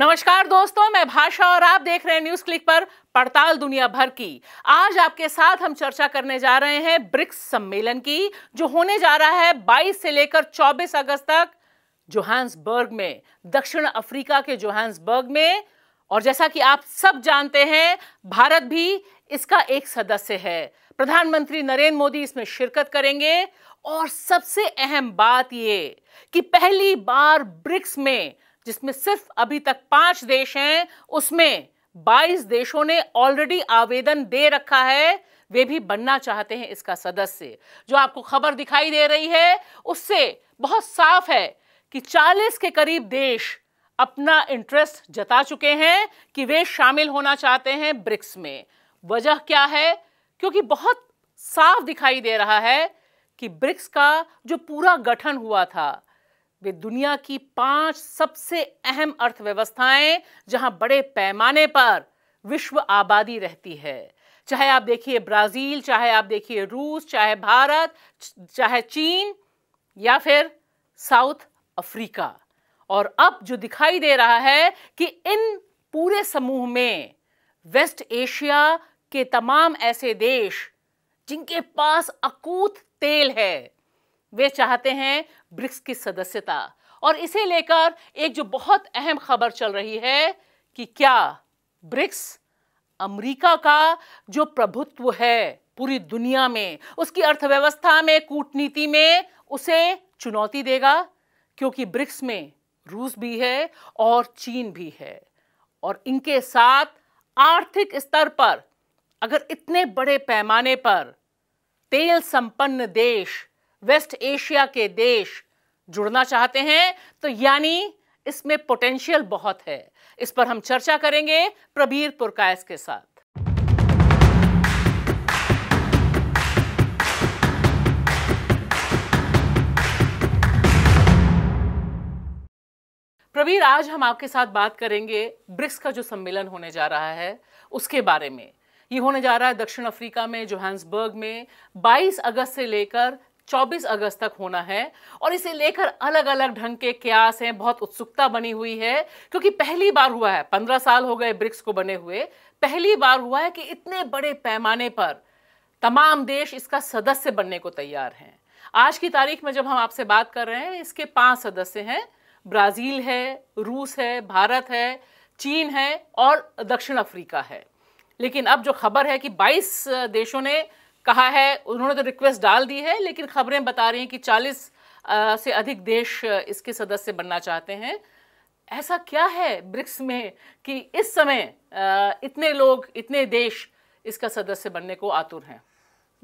नमस्कार दोस्तों मैं भाषा और आप देख रहे हैं न्यूज क्लिक पर पड़ताल दुनिया भर की आज आपके साथ हम चर्चा करने जा रहे हैं ब्रिक्स सम्मेलन की जो होने जा रहा है 22 से लेकर 24 अगस्त तक जोहान्सबर्ग में दक्षिण अफ्रीका के जोहान्सबर्ग में और जैसा कि आप सब जानते हैं भारत भी इसका एक सदस्य है प्रधानमंत्री नरेंद्र मोदी इसमें शिरकत करेंगे और सबसे अहम बात ये कि पहली बार ब्रिक्स में जिसमें सिर्फ अभी तक पांच देश हैं उसमें 22 देशों ने ऑलरेडी आवेदन दे रखा है वे भी बनना चाहते हैं इसका सदस्य जो आपको खबर दिखाई दे रही है उससे बहुत साफ है कि 40 के करीब देश अपना इंटरेस्ट जता चुके हैं कि वे शामिल होना चाहते हैं ब्रिक्स में वजह क्या है क्योंकि बहुत साफ दिखाई दे रहा है कि ब्रिक्स का जो पूरा गठन हुआ था वे दुनिया की पांच सबसे अहम अर्थव्यवस्थाएं जहां बड़े पैमाने पर विश्व आबादी रहती है चाहे आप देखिए ब्राज़ील चाहे आप देखिए रूस चाहे भारत चाहे चीन या फिर साउथ अफ्रीका और अब जो दिखाई दे रहा है कि इन पूरे समूह में वेस्ट एशिया के तमाम ऐसे देश जिनके पास अकूत तेल है वे चाहते हैं ब्रिक्स की सदस्यता और इसे लेकर एक जो बहुत अहम खबर चल रही है कि क्या ब्रिक्स अमेरिका का जो प्रभुत्व है पूरी दुनिया में उसकी अर्थव्यवस्था में कूटनीति में उसे चुनौती देगा क्योंकि ब्रिक्स में रूस भी है और चीन भी है और इनके साथ आर्थिक स्तर पर अगर इतने बड़े पैमाने पर तेल संपन्न देश वेस्ट एशिया के देश जुड़ना चाहते हैं तो यानी इसमें पोटेंशियल बहुत है इस पर हम चर्चा करेंगे प्रबीर पुरकायस के साथ प्रवीर आज हम आपके साथ बात करेंगे ब्रिक्स का जो सम्मेलन होने जा रहा है उसके बारे में ये होने जा रहा है दक्षिण अफ्रीका में जोहान्सबर्ग में 22 अगस्त से लेकर 24 अगस्त तक होना है और इसे लेकर अलग अलग ढंग के क्यास हैं बहुत उत्सुकता बनी हुई है क्योंकि पहली बार हुआ है पंद्रह साल हो गए ब्रिक्स को बने हुए पहली बार हुआ है कि इतने बड़े पैमाने पर तमाम देश इसका सदस्य बनने को तैयार हैं आज की तारीख में जब हम आपसे बात कर रहे हैं इसके पांच सदस्य हैं ब्राज़ील है रूस है भारत है चीन है और दक्षिण अफ्रीका है लेकिन अब जो खबर है कि 22 देशों ने कहा है उन्होंने तो रिक्वेस्ट डाल दी है लेकिन खबरें बता रही हैं कि 40 से अधिक देश इसके सदस्य बनना चाहते हैं ऐसा क्या है ब्रिक्स में कि इस समय इतने लोग इतने देश इसका सदस्य बनने को आतुर हैं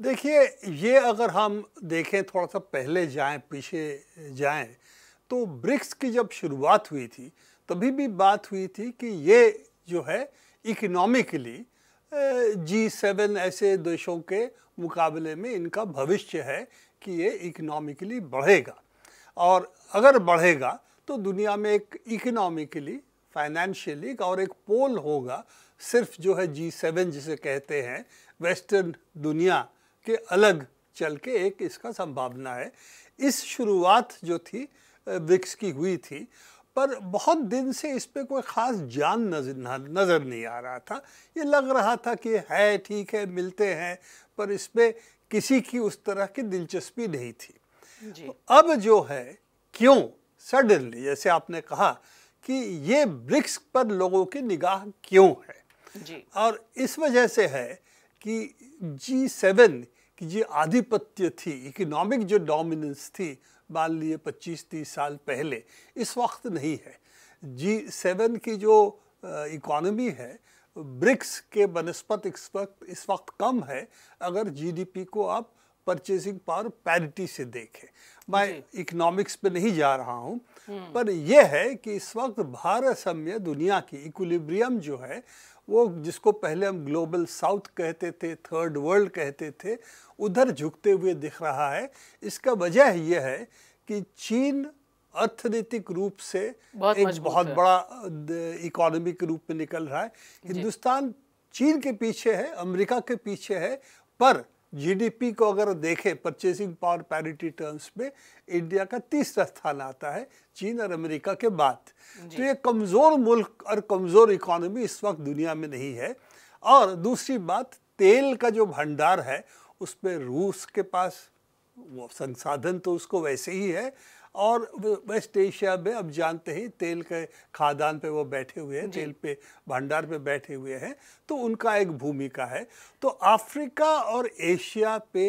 देखिए ये अगर हम देखें थोड़ा सा पहले जाएं पीछे जाएं तो ब्रिक्स की जब शुरुआत हुई थी तभी भी बात हुई थी कि ये जो है इकोनॉमिकली जी सेवन ऐसे देशों के मुकाबले में इनका भविष्य है कि ये इकोनॉमिकली बढ़ेगा और अगर बढ़ेगा तो दुनिया में एक इकोनॉमिकली फाइनेंशियली और एक पोल होगा सिर्फ जो है जी सेवन जिसे कहते हैं वेस्टर्न दुनिया के अलग चल के एक इसका संभावना है इस शुरुआत जो थी ब्रिक्स की हुई थी पर बहुत दिन से इस पर कोई ख़ास जान नज़र नज़र नहीं आ रहा था ये लग रहा था कि है ठीक है मिलते हैं पर इस पर किसी की उस तरह की दिलचस्पी नहीं थी तो अब जो है क्यों सडनली जैसे आपने कहा कि ये ब्रिक्स पर लोगों की निगाह क्यों है जी। और इस वजह से है कि जी सेवन की जो आधिपत्य थी इकोनॉमिक जो डोमिनेंस थी मान लिए 25-30 साल पहले इस वक्त नहीं है जी सेवन की जो इकोनॉमी है ब्रिक्स के बनस्पत इस वक्त इस वक्त कम है अगर जीडीपी को आप परचेसिंग पावर पैरिटी से देखें मैं इकोनॉमिक्स पे नहीं जा रहा हूँ हम्म। पर यह है कि इस वक्त भारत समय दुनिया की इक्विलिब्रियम जो है वो जिसको पहले हम ग्लोबल साउथ कहते थे थर्ड वर्ल्ड कहते थे उधर झुकते हुए दिख रहा है इसका वजह यह है कि चीन अर्थनीतिक रूप से बहुत एक बहुत बड़ा इकोनॉमी के रूप में निकल रहा है हिंदुस्तान चीन के पीछे है अमेरिका के पीछे है पर जीडीपी को अगर देखें परचेसिंग पावर पैरिटी टर्म्स में इंडिया का तीसरा स्थान आता है चीन और अमेरिका के बाद तो ये कमज़ोर मुल्क और कमज़ोर इकोनॉमी इस वक्त दुनिया में नहीं है और दूसरी बात तेल का जो भंडार है उसमें रूस के पास वो संसाधन तो उसको वैसे ही है और वेस्ट एशिया में अब जानते हैं तेल के खादान पे वो बैठे हुए हैं तेल पे भंडार पे बैठे हुए हैं तो उनका एक भूमिका है तो अफ्रीका और एशिया पे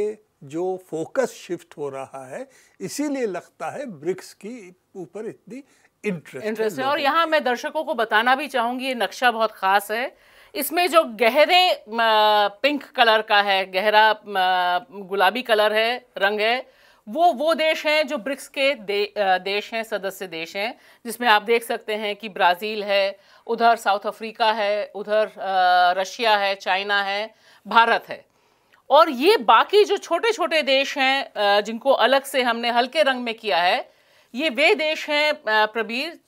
जो फोकस शिफ्ट हो रहा है इसीलिए लगता है ब्रिक्स की ऊपर इतनी इंटरेस्ट इंटरेस्ट है और यहाँ मैं दर्शकों को बताना भी चाहूँगी ये नक्शा बहुत खास है इसमें जो गहरे पिंक कलर का है गहरा गुलाबी कलर है रंग है वो वो देश हैं जो ब्रिक्स के दे, देश हैं सदस्य देश हैं जिसमें आप देख सकते हैं कि ब्राज़ील है उधर साउथ अफ्रीका है उधर रशिया है चाइना है भारत है और ये बाकी जो छोटे छोटे देश हैं जिनको अलग से हमने हल्के रंग में किया है ये वे देश हैं प्रबीर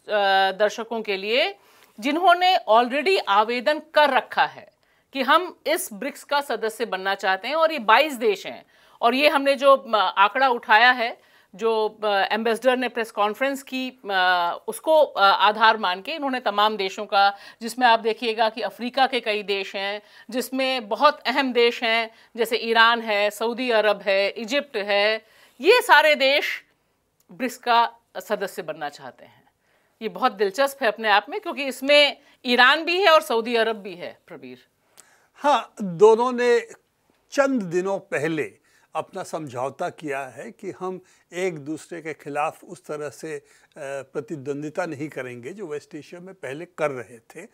दर्शकों के लिए जिन्होंने ऑलरेडी आवेदन कर रखा है कि हम इस ब्रिक्स का सदस्य बनना चाहते हैं और ये 22 देश हैं और ये हमने जो आंकड़ा उठाया है जो एम्बेसडर ने प्रेस कॉन्फ्रेंस की उसको आधार मान के इन्होंने तमाम देशों का जिसमें आप देखिएगा कि अफ्रीका के कई देश हैं जिसमें बहुत अहम देश हैं जैसे ईरान है सऊदी अरब है इजिप्ट है ये सारे देश ब्रिक्स का सदस्य बनना चाहते हैं ये बहुत दिलचस्प है अपने आप में क्योंकि इसमें ईरान भी है और सऊदी अरब भी है प्रवीर हाँ दोनों ने चंद दिनों पहले अपना समझौता किया है कि हम एक दूसरे के खिलाफ उस तरह से प्रतिद्वंदिता नहीं करेंगे जो वेस्ट एशिया में पहले कर रहे थे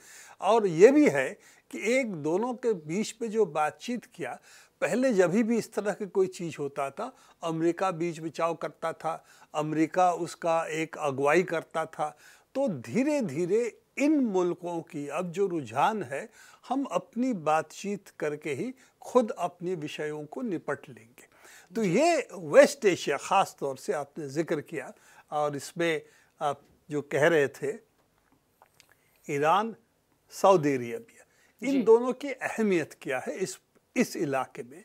और ये भी है कि एक दोनों के बीच पे जो बातचीत किया पहले जब भी इस तरह की कोई चीज़ होता था अमेरिका बीच बचाव करता था अमेरिका उसका एक अगुवाई करता था तो धीरे धीरे इन मुल्कों की अब जो रुझान है हम अपनी बातचीत करके ही खुद अपने विषयों को निपट लेंगे तो ये वेस्ट एशिया ख़ास तौर से आपने ज़िक्र किया और इसमें आप जो कह रहे थे ईरान सऊदी अरेबिया इन दोनों की अहमियत क्या है इस इस इलाके में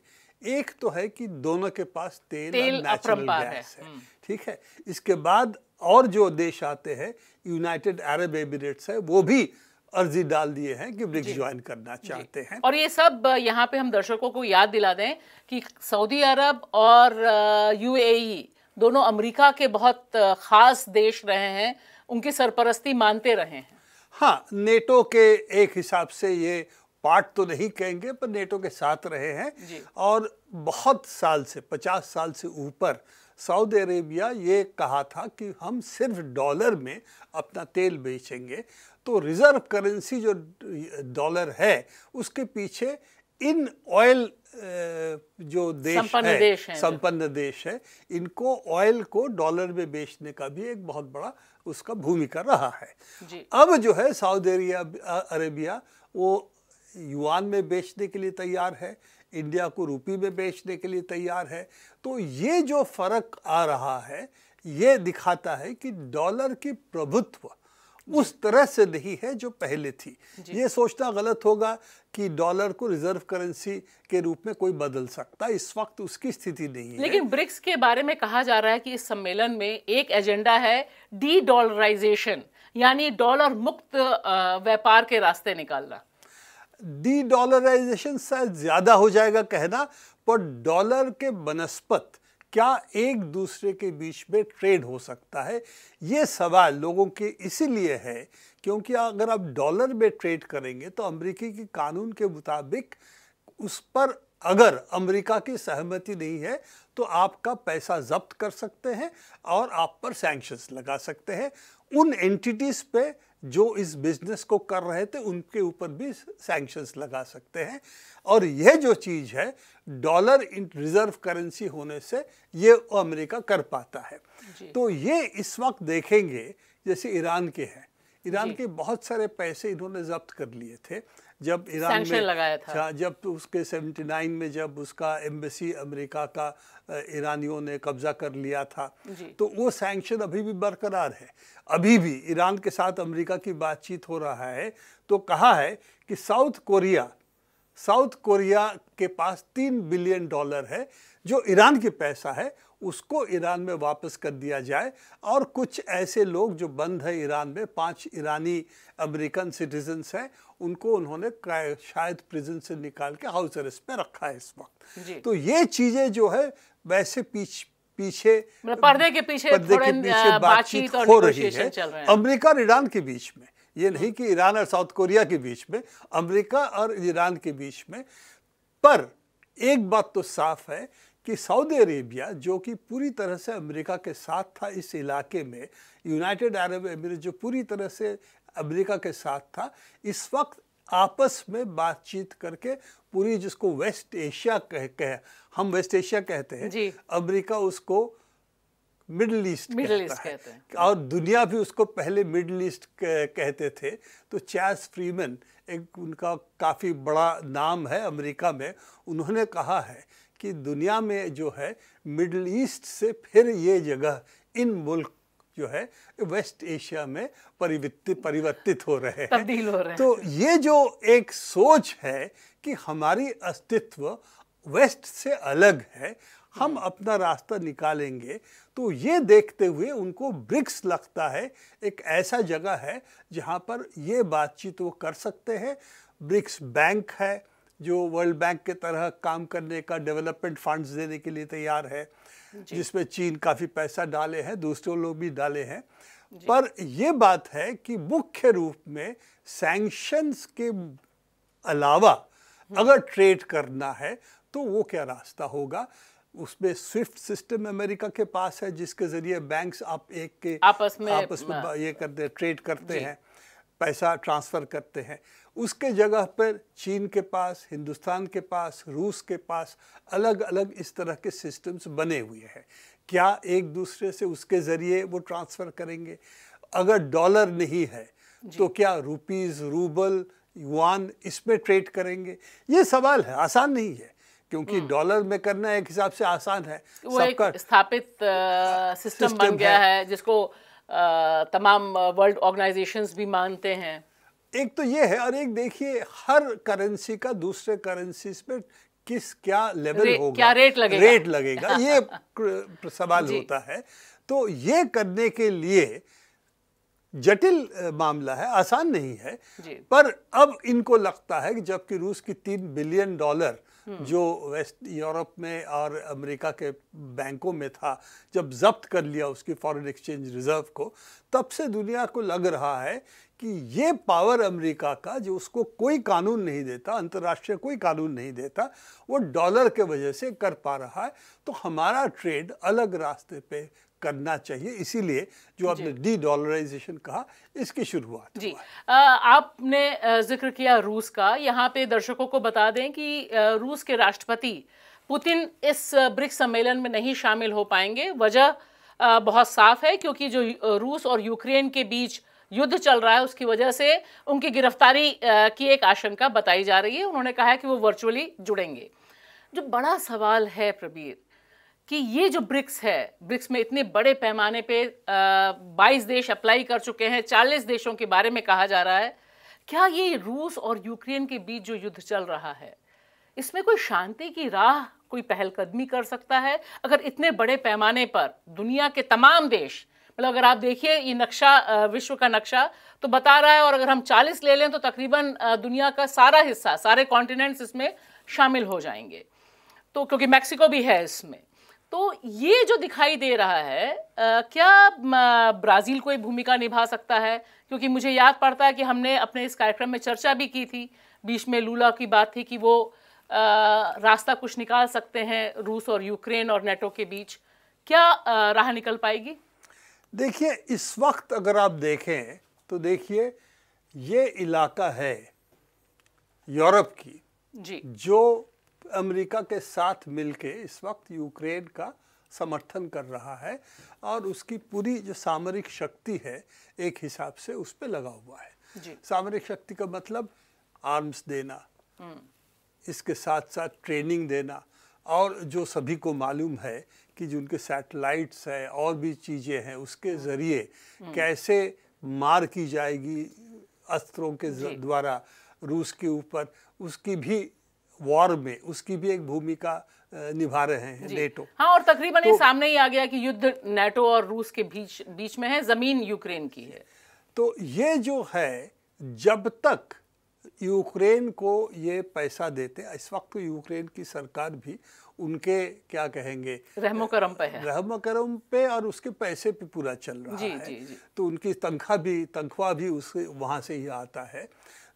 एक तो है कि दोनों के पास तेल, तेल नेचुरल गैस है हम्म। ठीक है, इसके बाद और जो देश आते हैं यूनाइटेड अरब एमिरेट्स है वो भी अर्जी डाल दिए हैं कि ब्रिक्स ज्वाइन करना चाहते हैं और ये सब यहाँ पे हम दर्शकों को याद दिला दें कि सऊदी अरब और यूएई e दोनों अमेरिका के बहुत खास देश रहे हैं उनकी सरपरस्ती मानते रहे हैं हाँ नेटो के एक हिसाब से ये पार्ट तो नहीं कहेंगे पर नेटो के साथ रहे हैं और बहुत साल से पचास साल से ऊपर सऊदी अरेबिया ये कहा था कि हम सिर्फ डॉलर में अपना तेल बेचेंगे तो रिज़र्व करेंसी जो डॉलर है उसके पीछे इन ऑयल uh, जो देश संपन्न है, देश है संपन्न देश है इनको ऑयल को डॉलर में बेचने का भी एक बहुत बड़ा उसका भूमिका रहा है जी। अब जो है सऊदी अरेबिया वो युआन में बेचने के लिए तैयार है इंडिया को रूपी में बेचने के लिए तैयार है तो ये जो फर्क आ रहा है ये दिखाता है कि डॉलर की प्रभुत्व उस तरह से नहीं है जो पहले थी ये सोचना गलत होगा कि डॉलर को रिजर्व करेंसी के रूप में कोई बदल सकता इस वक्त उसकी स्थिति नहीं है लेकिन ब्रिक्स के बारे में कहा जा रहा है कि इस सम्मेलन में एक एजेंडा है डी डॉलराइजेशन यानी डॉलर मुक्त व्यापार के रास्ते निकालना डी डॉलराइजेशन शायद ज़्यादा हो जाएगा कहना पर डॉलर के बनस्पत क्या एक दूसरे के बीच में ट्रेड हो सकता है ये सवाल लोगों के इसीलिए है क्योंकि अगर आप डॉलर में ट्रेड करेंगे तो अमेरिकी के कानून के मुताबिक उस पर अगर अमेरिका की सहमति नहीं है तो आपका पैसा जब्त कर सकते हैं और आप पर सैंक्शंस लगा सकते हैं उन एंटिटीज़ पे जो इस बिजनेस को कर रहे थे उनके ऊपर भी सैंक्शंस लगा सकते हैं और यह जो चीज़ है डॉलर रिजर्व करेंसी होने से ये अमेरिका कर पाता है तो ये इस वक्त देखेंगे जैसे ईरान के हैं ईरान के बहुत सारे पैसे इन्होंने जब्त कर लिए थे जब ईरान में लगाया था हाँ, जब तो उसके 79 में जब उसका एम्बेसी अमेरिका का ईरानियों ने कब्जा कर लिया था तो वो सैंक्शन अभी भी बरकरार है अभी भी ईरान के साथ अमेरिका की बातचीत हो रहा है तो कहा है कि साउथ कोरिया साउथ कोरिया के पास तीन बिलियन डॉलर है जो ईरान की पैसा है उसको ईरान में वापस कर दिया जाए और कुछ ऐसे लोग जो बंद है ईरान में पांच ईरानी अमेरिकन सिटीजन्स हैं उनको उन्होंने शायद प्रिजन से निकाल के हाउस अरेस्ट में रखा है इस वक्त तो ये चीज़ें जो है वैसे पीछ पीछे मतलब पर्दे के पीछे पर्दे के पीछे बातचीत हो रही है अमरीका और ईरान के बीच में ये हम्म। नहीं कि ईरान और साउथ कोरिया के बीच में अमेरिका और ईरान के बीच में पर एक बात तो साफ है कि सऊदी अरेबिया जो कि पूरी तरह से अमेरिका के साथ था इस इलाके में यूनाइटेड अरब अमीरात जो पूरी तरह से अमेरिका के साथ था इस वक्त आपस में बातचीत करके पूरी जिसको वेस्ट एशिया कह कह हम वेस्ट एशिया कहते हैं अमेरिका उसको मिडल ईस्ट मिडल ईस्ट कहते हैं और दुनिया भी उसको पहले मिडल ईस्ट कहते थे तो चैस फ्रीमैन एक उनका काफ़ी बड़ा नाम है अमेरिका में उन्होंने कहा है कि दुनिया में जो है मिडल ईस्ट से फिर ये जगह इन मुल्क जो है वेस्ट एशिया में परिवर्तित परिवर्तित हो रहे हैं तब्दील हो रहे हैं तो ये जो एक सोच है कि हमारी अस्तित्व वेस्ट से अलग है हम हम्म। अपना रास्ता निकालेंगे तो ये देखते हुए उनको ब्रिक्स लगता है एक ऐसा जगह है जहाँ पर ये बातचीत वो कर सकते हैं ब्रिक्स बैंक है जो वर्ल्ड बैंक के तरह काम करने का डेवलपमेंट फंड्स देने के लिए तैयार है जिसमें चीन काफ़ी पैसा डाले हैं दूसरे लोग भी डाले हैं पर यह बात है कि मुख्य रूप में सैंक्शंस के अलावा हम्म। अगर ट्रेड करना है तो वो क्या रास्ता होगा उसमें स्विफ्ट सिस्टम अमेरिका के पास है जिसके जरिए बैंक्स आप एक के आपस में आपस में हाँ। ये करते ट्रेड करते हैं पैसा ट्रांसफ़र करते हैं उसके जगह पर चीन के पास हिंदुस्तान के पास रूस के पास अलग अलग इस तरह के सिस्टम्स बने हुए हैं क्या एक दूसरे से उसके ज़रिए वो ट्रांसफ़र करेंगे अगर डॉलर नहीं है तो क्या रुपीज़ रूबल युआन इसमें ट्रेड करेंगे ये सवाल है आसान नहीं है क्योंकि हम्म। डॉलर में करना एक हिसाब से आसान है वो एक स्थापित सिस्टम, सिस्टम बन गया है, है जिसको तमाम वर्ल्ड ऑर्गेनाइजेशंस भी मानते हैं एक तो ये है और एक देखिए हर करेंसी का दूसरे करेंसी में किस क्या लेवल होगा क्या रेट लगेगा रेट लगेगा ये सवाल होता है तो ये करने के लिए जटिल मामला है आसान नहीं है पर अब इनको लगता है कि जबकि रूस की तीन बिलियन डॉलर हम्म। जो वेस्ट यूरोप में और अमेरिका के बैंकों में था जब जब्त कर लिया उसकी फॉरेन एक्सचेंज रिजर्व को तब से दुनिया को लग रहा है कि ये पावर अमेरिका का जो उसको कोई कानून नहीं देता अंतर्राष्ट्रीय कोई कानून नहीं देता वो डॉलर के वजह से कर पा रहा है तो हमारा ट्रेड अलग रास्ते पे करना चाहिए इसीलिए जो आपने डी डॉलराइजेशन कहा इसकी शुरुआत जी आ, आपने जिक्र किया रूस का यहाँ पे दर्शकों को बता दें कि रूस के राष्ट्रपति पुतिन इस ब्रिक्स सम्मेलन में नहीं शामिल हो पाएंगे वजह बहुत साफ है क्योंकि जो रूस और यूक्रेन के बीच युद्ध चल रहा है उसकी वजह से उनकी गिरफ्तारी की एक आशंका बताई जा रही है उन्होंने कहा है कि वो वर्चुअली जुड़ेंगे जो बड़ा सवाल है प्रबीर कि ये जो ब्रिक्स है ब्रिक्स में इतने बड़े पैमाने पे बाईस देश अप्लाई कर चुके हैं चालीस देशों के बारे में कहा जा रहा है क्या ये रूस और यूक्रेन के बीच जो युद्ध चल रहा है इसमें कोई शांति की राह कोई पहलकदमी कर सकता है अगर इतने बड़े पैमाने पर दुनिया के तमाम देश मतलब अगर आप देखिए ये नक्शा विश्व का नक्शा तो बता रहा है और अगर हम 40 ले लें तो तकरीबन दुनिया का सारा हिस्सा सारे कॉन्टिनेंट्स इसमें शामिल हो जाएंगे तो क्योंकि मैक्सिको भी है इसमें तो ये जो दिखाई दे रहा है आ, क्या ब्राज़ील कोई भूमिका निभा सकता है क्योंकि मुझे याद पड़ता है कि हमने अपने इस कार्यक्रम में चर्चा भी की थी बीच में लूला की बात थी कि वो आ, रास्ता कुछ निकाल सकते हैं रूस और यूक्रेन और नेटो के बीच क्या आ, राह निकल पाएगी देखिए इस वक्त अगर आप देखें तो देखिए ये इलाका है यूरोप की जी जो अमेरिका के साथ मिलके इस वक्त यूक्रेन का समर्थन कर रहा है और उसकी पूरी जो सामरिक शक्ति है एक हिसाब से उस पर लगा हुआ है सामरिक शक्ति का मतलब आर्म्स देना हम्म। इसके साथ साथ ट्रेनिंग देना और जो सभी को मालूम है कि जो उनके सैटेलाइट्स है और भी चीज़ें हैं उसके हम्म। ज़रिए हम्म। कैसे मार की जाएगी अस्त्रों के द्वारा रूस के ऊपर उसकी भी वॉर में उसकी भी एक भूमिका निभा रहे हैं नेटो हाँ और तकरीबन तो, सामने ही आ गया कि युद्ध नेटो और रूस के बीच बीच में है जमीन यूक्रेन की है तो ये जो है जब तक यूक्रेन को ये पैसा देते इस वक्त यूक्रेन की सरकार भी उनके क्या कहेंगे रहमोकरम करम पे है रहमोकरम करम पे और उसके पैसे पे पूरा चल रहा जी, है जी, जी. तो उनकी तनख्वाह भी तनख्वाह भी उस वहाँ से ही आता है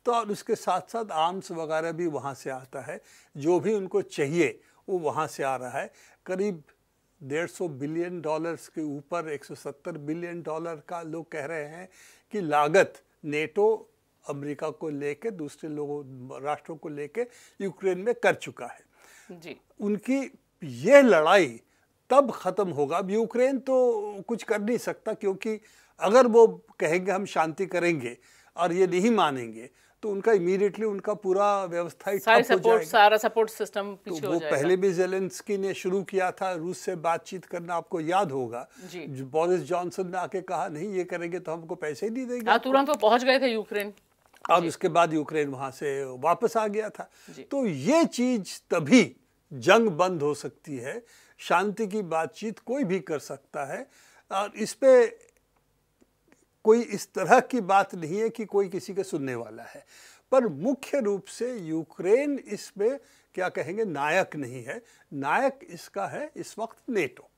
तो और उसके साथ साथ आर्म्स वगैरह भी वहाँ से आता है जो भी उनको चाहिए वो वहाँ से आ रहा है करीब डेढ़ सौ बिलियन डॉलर्स के ऊपर एक सौ सत्तर बिलियन डॉलर का लोग कह रहे हैं कि लागत नेटो अमेरिका को लेके दूसरे लोगों राष्ट्रों को लेके यूक्रेन में कर चुका है जी उनकी ये लड़ाई तब ख़त्म होगा अब यूक्रेन तो कुछ कर नहीं सकता क्योंकि अगर वो कहेंगे हम शांति करेंगे और ये नहीं मानेंगे तो उनका इमीडिएटली उनका पूरा व्यवस्था सारा सपोर्ट सिस्टम पीछे तो वो हो जाएगा। पहले भी जेलेंस्की ने शुरू किया था रूस से बातचीत करना आपको याद होगा बोरिस जॉनसन ने आके कहा नहीं ये करेंगे तो हमको पैसे ही नहीं देंगे हाँ, तुरंत वो पहुंच गए थे यूक्रेन और उसके बाद यूक्रेन वहाँ से वापस आ गया था तो ये चीज़ तभी जंग बंद हो सकती है शांति की बातचीत कोई भी कर सकता है और इस पर कोई इस तरह की बात नहीं है कि कोई किसी के सुनने वाला है पर मुख्य रूप से यूक्रेन इसमें क्या कहेंगे नायक नहीं है नायक इसका है इस वक्त नेटो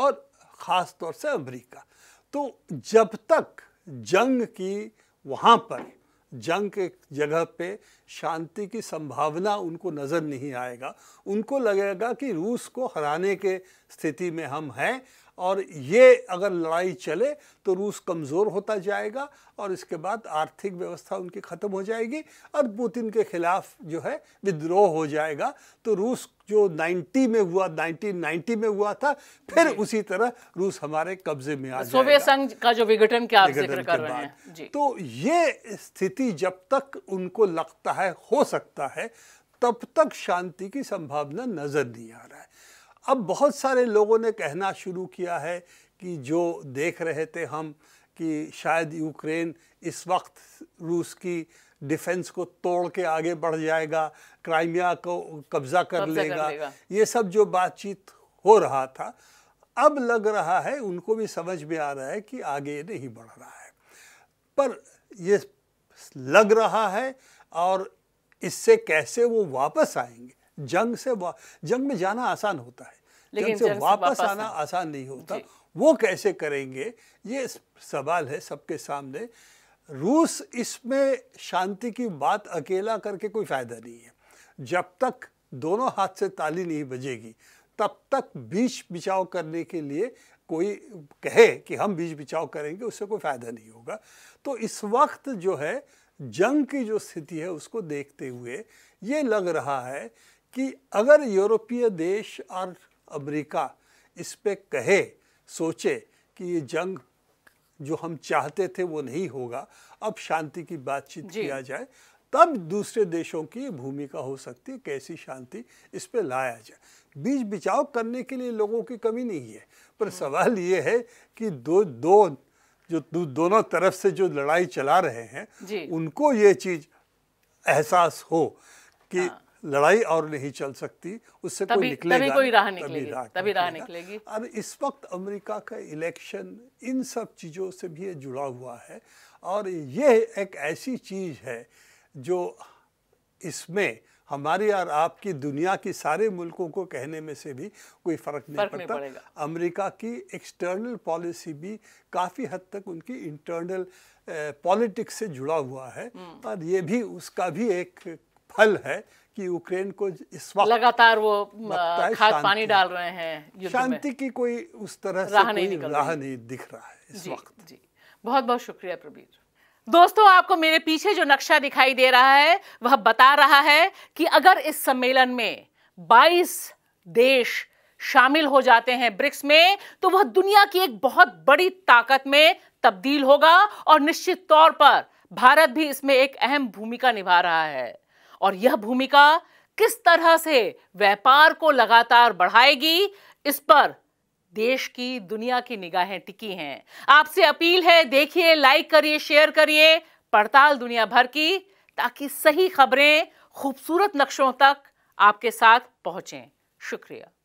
और ख़ास तौर से अमेरिका तो जब तक जंग की वहाँ पर जंग के जगह पे शांति की संभावना उनको नज़र नहीं आएगा उनको लगेगा कि रूस को हराने के स्थिति में हम हैं और ये अगर लड़ाई चले तो रूस कमज़ोर होता जाएगा और इसके बाद आर्थिक व्यवस्था उनकी ख़त्म हो जाएगी और पुतिन के ख़िलाफ़ जो है विद्रोह हो जाएगा तो रूस जो 90 में हुआ 1990 में हुआ था फिर उसी तरह रूस हमारे कब्जे में आ जाएगा सोवियत संघ का जो विघटन के आप जिक्र कर रहे हैं जी। तो ये स्थिति जब तक उनको लगता है हो सकता है तब तक शांति की संभावना नज़र नहीं आ रहा है अब बहुत सारे लोगों ने कहना शुरू किया है कि जो देख रहे थे हम कि शायद यूक्रेन इस वक्त रूस की डिफेंस को तोड़ के आगे बढ़ जाएगा क्राइमिया को कब्जा कर लेगा ये सब जो बातचीत हो रहा था अब लग रहा है उनको भी समझ में आ रहा है कि आगे नहीं बढ़ रहा है पर ये लग रहा है और इससे कैसे वो वापस आएंगे जंग से जंग में जाना आसान होता है लेकिन जंग से वापस आना आसान नहीं होता वो कैसे करेंगे ये सवाल है सबके सामने रूस इसमें शांति की बात अकेला करके कोई फायदा नहीं है जब तक दोनों हाथ से ताली नहीं बजेगी तब तक बीच बिचाव करने के लिए कोई कहे कि हम बीच बिचाव करेंगे उससे कोई फायदा नहीं होगा तो इस वक्त जो है जंग की जो स्थिति है उसको देखते हुए ये लग रहा है कि अगर यूरोपीय देश और अमेरिका इस पे कहे सोचे कि ये जंग जो हम चाहते थे वो नहीं होगा अब शांति की बातचीत किया जाए तब दूसरे देशों की भूमिका हो सकती है कैसी शांति इस पे लाया जाए बीच बिचाव करने के लिए लोगों की कमी नहीं है पर हम्म। सवाल ये है कि दो दो जो दो, दोनों तरफ से जो लड़ाई चला रहे हैं उनको ये चीज़ एहसास हो कि हाँ। लड़ाई और नहीं चल सकती उससे तभी, कोई निकलेगा तभी कोई राह निकलेगी तभी राह निकलेगी अब इस वक्त अमेरिका का इलेक्शन इन सब चीज़ों से भी जुड़ा हुआ है और ये एक ऐसी चीज़ है जो इसमें हमारी और आपकी दुनिया की सारे मुल्कों को कहने में से भी कोई फ़र्क नहीं पड़ता अमेरिका की एक्सटर्नल पॉलिसी भी काफ़ी हद तक उनकी इंटरनल पॉलिटिक्स से जुड़ा हुआ है हम्म। और ये भी उसका भी एक फल है कि यूक्रेन को इस वक्त लगातार वो खाद पानी डाल रहे हैं शांति की कोई उस तरह से राह नहीं राह नहीं दिख रहा है इस जी, वक्त जी बहुत बहुत शुक्रिया प्रवीर दोस्तों आपको मेरे पीछे जो नक्शा दिखाई दे रहा है वह बता रहा है कि अगर इस सम्मेलन में 22 देश शामिल हो जाते हैं ब्रिक्स में तो वह दुनिया की एक बहुत बड़ी ताकत में तब्दील होगा और निश्चित तौर पर भारत भी इसमें एक अहम भूमिका निभा रहा है और यह भूमिका किस तरह से व्यापार को लगातार बढ़ाएगी इस पर देश की दुनिया की निगाहें टिकी हैं आपसे अपील है देखिए लाइक करिए शेयर करिए पड़ताल दुनिया भर की ताकि सही खबरें खूबसूरत नक्शों तक आपके साथ पहुंचें शुक्रिया